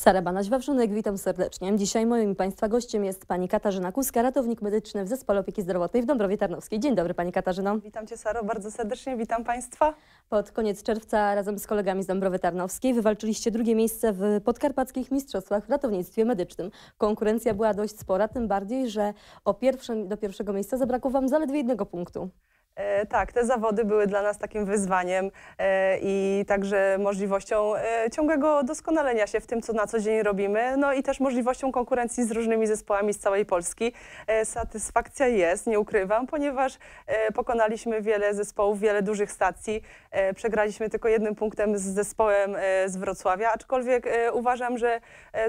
Sara Banaś-Wawrzonek, witam serdecznie. Dzisiaj moim Państwa gościem jest Pani Katarzyna Kuska, ratownik medyczny w Zespole Opieki Zdrowotnej w Dąbrowie Tarnowskiej. Dzień dobry Pani Katarzyno. Witam Cię Saro bardzo serdecznie, witam Państwa. Pod koniec czerwca razem z kolegami z Dąbrowy Tarnowskiej wywalczyliście drugie miejsce w podkarpackich mistrzostwach w ratownictwie medycznym. Konkurencja była dość spora, tym bardziej, że o pierwszym, do pierwszego miejsca zabrakło Wam zaledwie jednego punktu. E, tak, te zawody były dla nas takim wyzwaniem e, i także możliwością e, ciągłego doskonalenia się w tym, co na co dzień robimy, no i też możliwością konkurencji z różnymi zespołami z całej Polski. Satysfakcja jest, nie ukrywam, ponieważ pokonaliśmy wiele zespołów, wiele dużych stacji. Przegraliśmy tylko jednym punktem z zespołem z Wrocławia, aczkolwiek uważam, że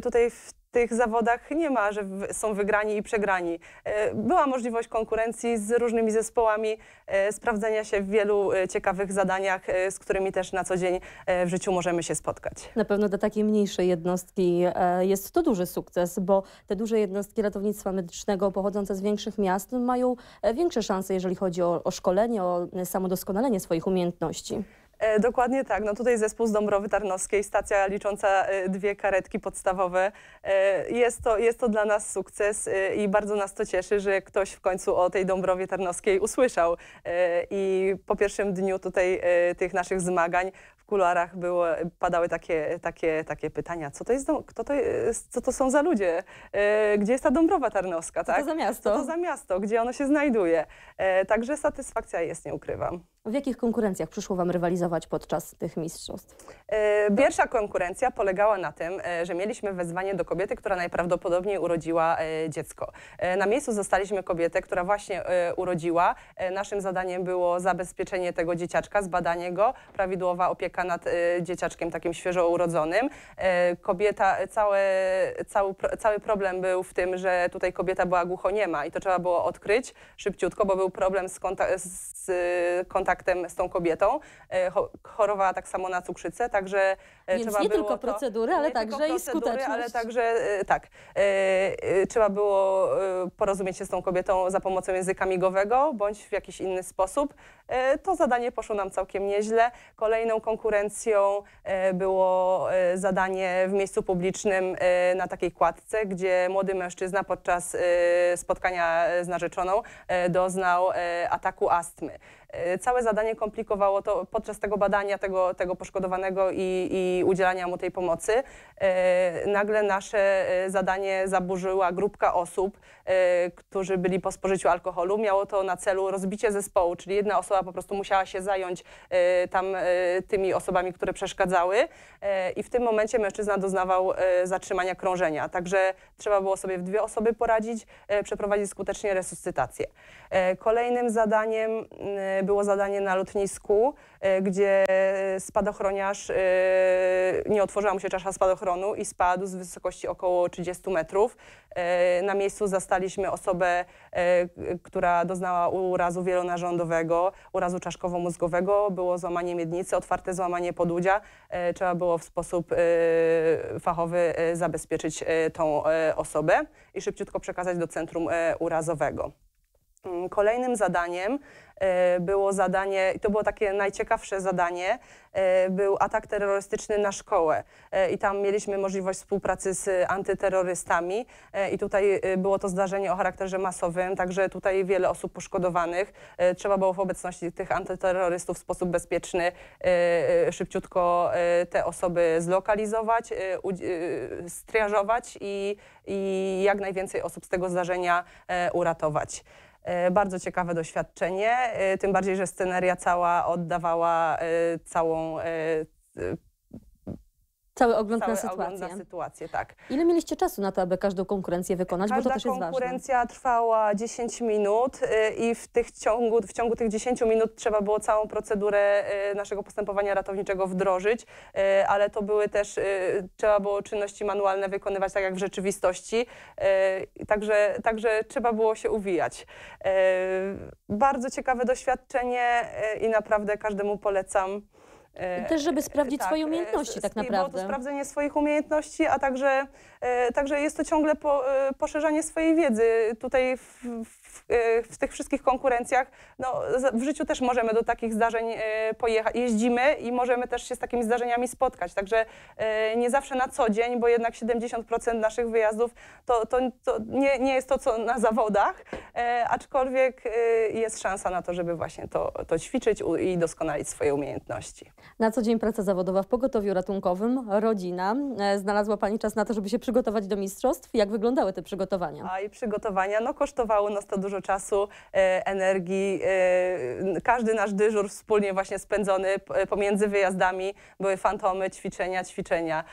tutaj w tych zawodach nie ma, że są wygrani i przegrani. E, była możliwość konkurencji z różnymi zespołami, e, sprawdzenia się w wielu e, ciekawych zadaniach, z którymi też na co dzień w życiu możemy się spotkać. Na pewno dla takiej mniejszej jednostki jest to duży sukces, bo te duże jednostki ratownictwa medycznego pochodzące z większych miast mają większe szanse, jeżeli chodzi o, o szkolenie, o samodoskonalenie swoich umiejętności. E, dokładnie tak. No tutaj zespół z Dąbrowy Tarnowskiej, stacja licząca e, dwie karetki podstawowe. E, jest to, jest to dla nas sukces i bardzo nas to cieszy, że ktoś w końcu o tej Dąbrowie Tarnowskiej usłyszał. I po pierwszym dniu tutaj tych naszych zmagań kuluarach było, padały takie, takie, takie pytania, co to, jest, kto to jest, co to są za ludzie, e, gdzie jest ta Dąbrowa Tarnowska, tak? Co to tak? za miasto? Co to za miasto, gdzie ono się znajduje. E, także satysfakcja jest, nie ukrywam. W jakich konkurencjach przyszło Wam rywalizować podczas tych mistrzostw? E, pierwsza konkurencja polegała na tym, że mieliśmy wezwanie do kobiety, która najprawdopodobniej urodziła dziecko. Na miejscu zostaliśmy kobietę, która właśnie urodziła. Naszym zadaniem było zabezpieczenie tego dzieciaczka, zbadanie go, prawidłowa opieka opieka nad y, dzieciaczkiem takim świeżo urodzonym. Y, kobieta, całe, cały, cały problem był w tym, że tutaj kobieta była ma i to trzeba było odkryć szybciutko, bo był problem z, konta z kontaktem z tą kobietą. Y, chorowała tak samo na cukrzycę, także Więc trzeba nie było tylko to, procedury, ale także procedury, i skuteczność. Ale także, tak, trzeba było porozumieć się z tą kobietą za pomocą języka migowego bądź w jakiś inny sposób. To zadanie poszło nam całkiem nieźle. Kolejną konkurencją konkurencją e, było e, zadanie w miejscu publicznym e, na takiej kładce, gdzie młody mężczyzna podczas spotkania z narzeczoną doznał ataku astmy. Y, całe zadanie komplikowało to podczas tego badania tego, tego poszkodowanego i, i udzielania mu tej pomocy. Y, nagle nasze y, zadanie zaburzyła grupka osób, którzy byli po spożyciu alkoholu. Miało to na celu rozbicie zespołu, czyli jedna osoba po prostu musiała się zająć tam tymi osobami, które przeszkadzały i w tym momencie mężczyzna doznawał zatrzymania krążenia. Także trzeba było sobie w dwie osoby poradzić, przeprowadzić skutecznie resuscytację. Kolejnym zadaniem E, było zadanie na lotnisku, e, gdzie spadochroniarz, e, nie otworzyła mu się czasza spadochronu i spadł z wysokości około 30 metrów. Na miejscu zastaliśmy osobę, która doznała urazu wielonarządowego, urazu czaszkowo-mózgowego, było złamanie miednicy, otwarte złamanie podłudzia. Trzeba było w sposób fachowy zabezpieczyć tą osobę i szybciutko przekazać do centrum urazowego. Mm, kolejnym zadaniem e, było zadanie, i to było takie najciekawsze zadanie, e, był atak terrorystyczny na szkołę. E, I tam mieliśmy możliwość współpracy z antyterrorystami. I tutaj było to zdarzenie o charakterze masowym, także tutaj wiele osób poszkodowanych. Trzeba było w obecności tych antyterrorystów w sposób bezpieczny szybciutko te osoby zlokalizować, striażować i, i jak najwięcej osób z tego zdarzenia uratować. E, bardzo ciekawe doświadczenie, e, tym bardziej, że sceneria cała oddawała e, całą Cały ogląd cały na sytuację. Ogląd na sytuację tak. Ile mieliście czasu na to, aby każdą konkurencję wykonać? Każda bo to też jest konkurencja trwała 10 minut y, i w, tych ciągu, w ciągu tych 10 minut trzeba było całą procedurę y, naszego postępowania ratowniczego wdrożyć, y, ale to były też, trzeba było czynności manualne wykonywać tak jak w rzeczywistości, także, także trzeba było się uwijać. Bardzo ciekawe doświadczenie i naprawdę każdemu polecam. E, Też, żeby sprawdzić tak, swoje umiejętności tak naprawdę. Było to sprawdzenie swoich umiejętności, a także, e, także jest to ciągle po, e, poszerzanie swojej wiedzy. Tutaj w, w w, e, w tych wszystkich konkurencjach, no, w życiu też możemy do takich zdarzeń e, pojechać, jeździmy i możemy też się z takimi zdarzeniami spotkać. Także e, nie zawsze na co dzień, bo jednak 70% naszych wyjazdów to, to, to nie, nie, jest to, co na zawodach, aczkolwiek jest szansa na to, żeby właśnie to, to ćwiczyć i doskonalić swoje umiejętności. Na co dzień praca zawodowa w pogotowiu ratunkowym, rodzina. Znalazła Pani czas na to, żeby się przygotować do mistrzostw. Jak wyglądały te przygotowania? A i przygotowania, no kosztowało nas to dużo czasu, e, energii. E, każdy nasz dyżur wspólnie właśnie spędzony e, pomiędzy wyjazdami były fantomy, ćwiczenia, ćwiczenia.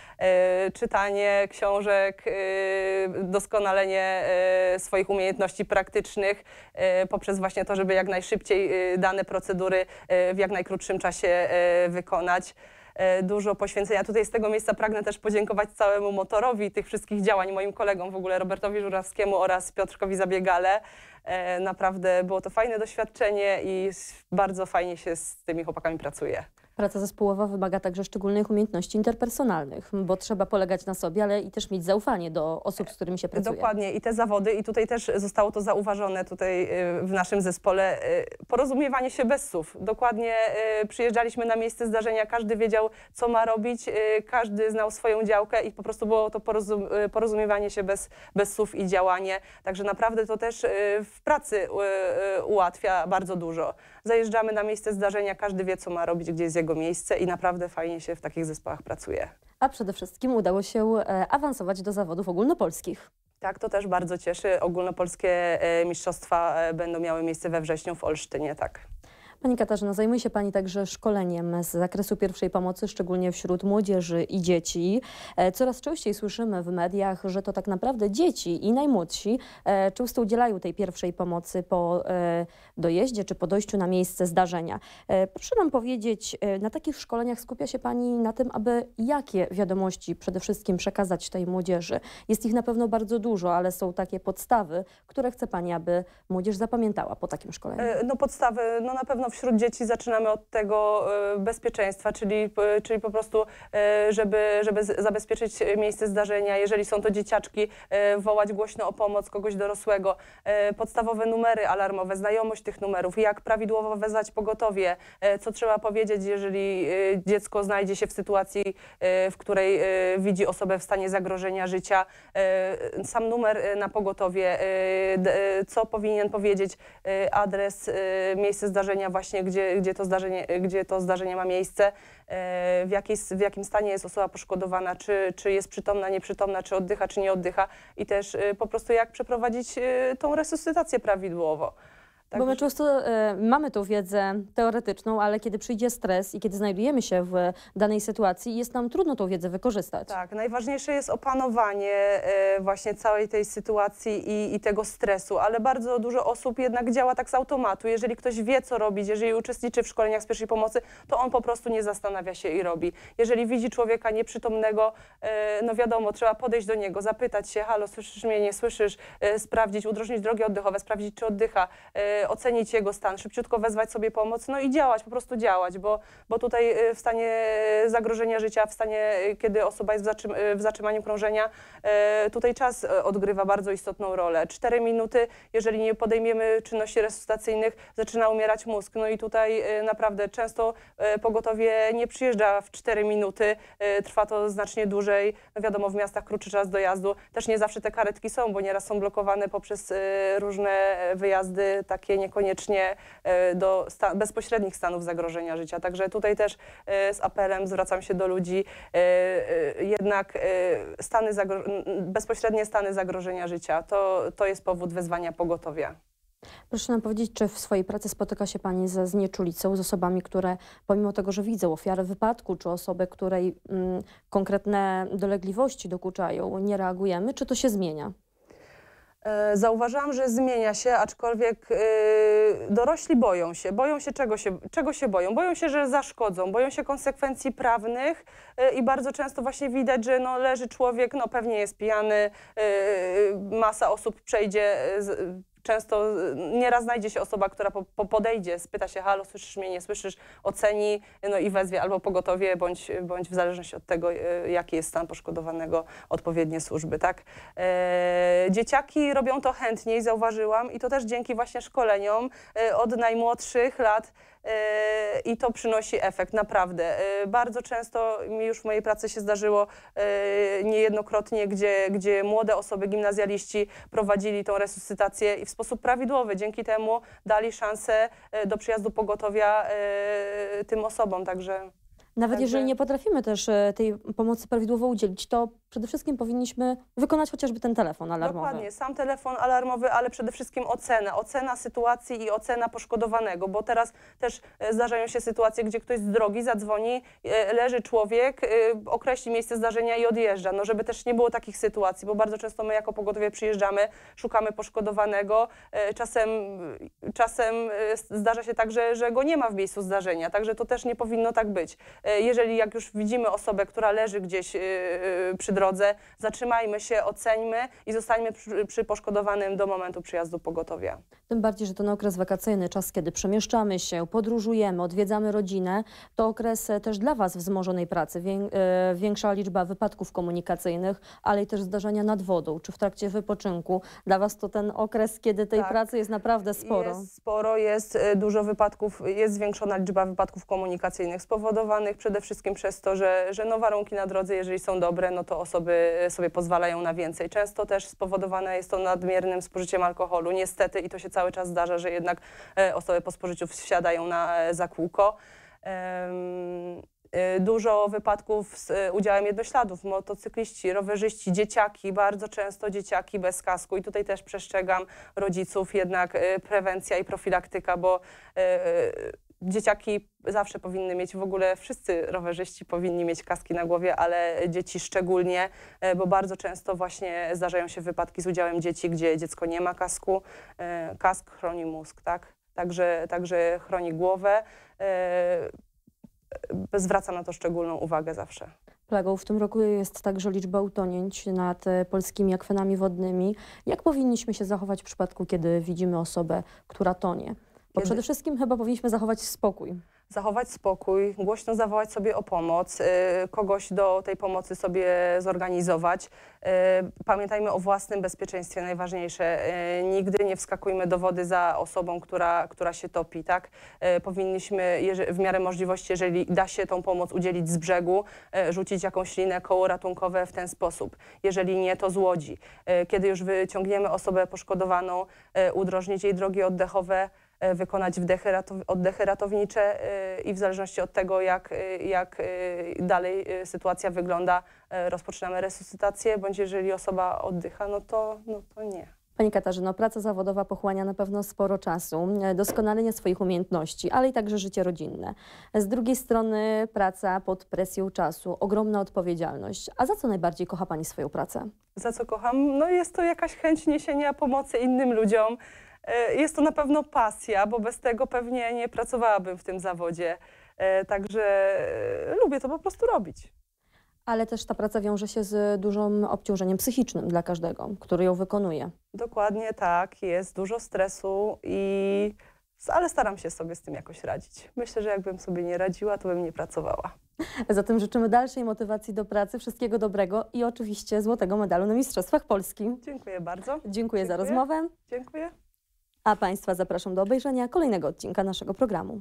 Czytanie książek, doskonalenie swoich umiejętności praktycznych poprzez właśnie to, żeby jak najszybciej dane procedury w jak najkrótszym czasie wykonać. E, dużo poświęcenia. Tutaj z tego miejsca pragnę też podziękować całemu motorowi tych wszystkich działań, moim kolegom w ogóle, Robertowi Żurawskiemu oraz Piotrkowi Zabiegale. E, naprawdę było to fajne doświadczenie i bardzo fajnie się z tymi chłopakami pracuje. Praca zespołowa wymaga także szczególnych umiejętności interpersonalnych, bo trzeba polegać na sobie, ale i też mieć zaufanie do osób, z którymi się pracuje. Dokładnie i te zawody i tutaj też zostało to zauważone tutaj y, w naszym zespole. Y, porozumiewanie się bez słów. Dokładnie y, przyjeżdżaliśmy na miejsce zdarzenia, każdy wiedział, co ma robić, każdy znał swoją działkę i po prostu było to porozum porozumiewanie się bez, bez słów i działanie. Także naprawdę to też w pracy ułatwia bardzo dużo. Zajeżdżamy na miejsce zdarzenia, każdy wie, co ma robić, gdzie jest jego miejsce i naprawdę fajnie się w takich zespołach pracuje. A przede wszystkim udało się e, awansować do zawodów ogólnopolskich. Tak, to też bardzo cieszy. Ogólnopolskie e, mistrzostwa e, będą miały miejsce we wrześniu w Olsztynie, tak. Pani Katarzyna, zajmuje się Pani także szkoleniem z zakresu pierwszej pomocy, szczególnie wśród młodzieży i dzieci. E, coraz częściej słyszymy w mediach, że to tak naprawdę dzieci i najmłodsi e, często udzielają tej pierwszej pomocy po e, dojeździe czy po dojściu na miejsce zdarzenia. Proszę nam powiedzieć, na takich szkoleniach skupia się Pani na tym, aby jakie wiadomości przede wszystkim przekazać tej młodzieży? Jest ich na pewno bardzo dużo, ale są takie podstawy, które chce Pani, aby młodzież zapamiętała po takim szkoleniu. No podstawy, no na pewno no, wśród dzieci zaczynamy od tego e, bezpieczeństwa, czyli, e, czyli po prostu, e, żeby, żeby zabezpieczyć miejsce zdarzenia, jeżeli są to dzieciaczki, wołać głośno o pomoc kogoś dorosłego, podstawowe numery alarmowe, znajomość tych numerów, jak prawidłowo wezwać pogotowie, co trzeba powiedzieć, jeżeli dziecko znajdzie się w sytuacji, w której widzi osobę w stanie zagrożenia życia, sam numer na pogotowie, co powinien powiedzieć, adres, miejsce zdarzenia, właśnie, gdzie, gdzie, to, zdarzenie, gdzie to zdarzenie ma miejsce, e, w, jakiej, w jakim stanie jest osoba poszkodowana, czy, czy jest przytomna, nieprzytomna, czy oddycha, czy nie oddycha i też e, po prostu jak przeprowadzić e, tą resuscytację prawidłowo. Tak Bo my często y, mamy tą wiedzę teoretyczną, ale kiedy przyjdzie stres i kiedy znajdujemy się w danej sytuacji, jest nam trudno tą wiedzę wykorzystać. Tak, najważniejsze jest opanowanie y, właśnie całej tej sytuacji i, i, tego stresu, ale bardzo dużo osób jednak działa tak z automatu. Jeżeli ktoś wie, co robić, jeżeli uczestniczy w szkoleniach z pierwszej pomocy, to on po prostu nie zastanawia się i robi. Jeżeli widzi człowieka nieprzytomnego, y, no wiadomo, trzeba podejść do niego, zapytać się, halo, słyszysz mnie, nie słyszysz, y, sprawdzić, udrożnić drogi oddechowe, sprawdzić, czy oddycha, y, Y, ocenić jego stan, szybciutko wezwać sobie pomoc, no i działać, po prostu działać, bo, bo tutaj y, w stanie y, zagrożenia życia, w stanie, kiedy osoba jest w, zatrzym w zatrzymaniu krążenia, tutaj czas odgrywa bardzo istotną rolę. Cztery minuty, jeżeli nie podejmiemy czynności resuscytacyjnych, zaczyna umierać mózg. No i tutaj naprawdę często pogotowie nie przyjeżdża w cztery minuty, trwa to znacznie dłużej. No wiadomo, w miastach krótszy czas dojazdu. Też nie zawsze te karetki są, bo nieraz są blokowane poprzez różne wyjazdy takie niekoniecznie e, do sta bezpośrednich stanów zagrożenia życia. Także tutaj też e, z apelem zwracam się do ludzi, e, jednak stany bezpośrednie stany zagrożenia życia to, to jest powód wezwania pogotowia. Proszę nam powiedzieć, czy w swojej pracy spotyka się Pani ze znieczulicą, z osobami, które pomimo tego, że widzą ofiarę wypadku, czy osobę, której mm, konkretne dolegliwości dokuczają, nie reagujemy, czy to się zmienia? E, Zauważam, że zmienia się, aczkolwiek e, dorośli boją się. Boją się czego, się, czego się boją? Boją się, że zaszkodzą, boją się konsekwencji prawnych e, i bardzo często właśnie widać, że no leży człowiek, no pewnie jest pijany, masa osób przejdzie często y, nieraz znajdzie się osoba, która po, po podejdzie, spyta się, halo, słyszysz mnie, nie słyszysz, oceni no i wezwie albo pogotowie, bądź, bądź w zależności od tego, y, jaki jest stan poszkodowanego, odpowiednie służby. Tak? E, dzieciaki robią to chętniej, zauważyłam, i to też dzięki właśnie szkoleniom e, od najmłodszych lat i to przynosi efekt, naprawdę. E, bardzo często mi już w mojej pracy się zdarzyło e, niejednokrotnie, gdzie, gdzie młode osoby, gimnazjaliści prowadzili tą resuscytację i w sposób prawidłowy, dzięki temu dali szansę e, do przyjazdu pogotowia tym osobom, także... Nawet jeżeli nie potrafimy też tej pomocy prawidłowo udzielić, to przede wszystkim powinniśmy wykonać chociażby ten telefon alarmowy. Dokładnie, sam telefon alarmowy, ale przede wszystkim ocena. Ocena sytuacji i ocena poszkodowanego, bo teraz też e, zdarzają się sytuacje, gdzie ktoś z drogi zadzwoni, e, leży człowiek, e, określi miejsce zdarzenia i odjeżdża. No, żeby też nie było takich sytuacji, bo bardzo często my jako pogotowie przyjeżdżamy, szukamy poszkodowanego. Czasem, czasem zdarza się tak, że, że go nie ma w miejscu zdarzenia, także to też nie powinno tak być. Jeżeli jak już widzimy osobę, która leży gdzieś przy drodze, drodze, zatrzymajmy się, oceńmy i zostańmy przy, przy poszkodowanym do momentu przyjazdu pogotowia. Tym bardziej, że ten okres wakacyjny, czas kiedy przemieszczamy się, podróżujemy, odwiedzamy rodzinę, to okres e, też dla Was wzmożonej pracy, e, większa liczba wypadków komunikacyjnych, ale i też zdarzenia nad wodą czy w trakcie wypoczynku. Dla Was to ten okres, kiedy tej tak. pracy jest naprawdę sporo. Jest sporo, jest e, dużo wypadków, jest zwiększona liczba wypadków komunikacyjnych spowodowanych przede wszystkim przez to, że, że no warunki na drodze, jeżeli są dobre, no to osoby sobie pozwalają na więcej. Często też spowodowane jest to nadmiernym spożyciem alkoholu. Niestety i to się cały czas zdarza, że jednak e, osoby po spożyciu wsiadają na e, zakółko. E, dużo wypadków z udziałem jednośladów, motocykliści, rowerzyści, dzieciaki, bardzo często dzieciaki bez kasku i tutaj też przestrzegam rodziców jednak prewencja i profilaktyka, bo dzieciaki zawsze powinny mieć, w ogóle wszyscy rowerzyści powinni mieć kaski na głowie, ale dzieci szczególnie, e, bo bardzo często właśnie zdarzają się wypadki z udziałem dzieci, gdzie dziecko nie ma kasku. E, kask chroni mózg, tak? Także, także chroni głowę. E, zwraca na to szczególną uwagę zawsze. Plagą w tym roku jest także liczba utonięć nad polskimi akwenami wodnymi. Jak powinniśmy się zachować w przypadku, kiedy widzimy osobę, która tonie? Bo przede wszystkim chyba powinniśmy zachować spokój. Zachować spokój, głośno zawołać sobie o pomoc, y, kogoś do tej pomocy sobie zorganizować. Y, pamiętajmy o własnym bezpieczeństwie, najważniejsze. Y, nigdy nie wskakujmy do wody za osobą, która, która się topi. Tak? Powinniśmy w miarę możliwości, jeżeli da się tą pomoc udzielić z brzegu, rzucić jakąś linę koło ratunkowe w ten sposób. Jeżeli nie, to z łodzi. Kiedy już wyciągniemy osobę poszkodowaną, udrożnić jej drogi oddechowe, E, wykonać wdechy, oddechy ratownicze e, i w zależności od tego, jak, e, jak dalej sytuacja wygląda, rozpoczynamy resuscytację, bądź jeżeli osoba oddycha, no to, no to nie. Pani Katarzyno, praca zawodowa pochłania na pewno sporo czasu, doskonalenie swoich umiejętności, ale i także życie rodzinne. Z drugiej strony praca pod presją czasu, ogromna odpowiedzialność. A za co najbardziej kocha Pani swoją pracę? Za co kocham? No jest to jakaś chęć niesienia pomocy innym ludziom, E, jest to na pewno pasja, bo bez tego pewnie nie pracowałabym w tym zawodzie. E, także e, lubię to po prostu robić. Ale też ta praca wiąże się z dużym obciążeniem psychicznym dla każdego, który ją wykonuje. Dokładnie tak, jest dużo stresu i ale staram się sobie z tym jakoś radzić. Myślę, że jakbym sobie nie radziła, to bym nie pracowała. Zatem życzymy dalszej motywacji do pracy, wszystkiego dobrego i oczywiście złotego medalu na Mistrzostwach Polski. Dziękuję bardzo. Dziękuję, Dziękuję. za rozmowę. Dziękuję. A Państwa zapraszam do obejrzenia kolejnego odcinka naszego programu.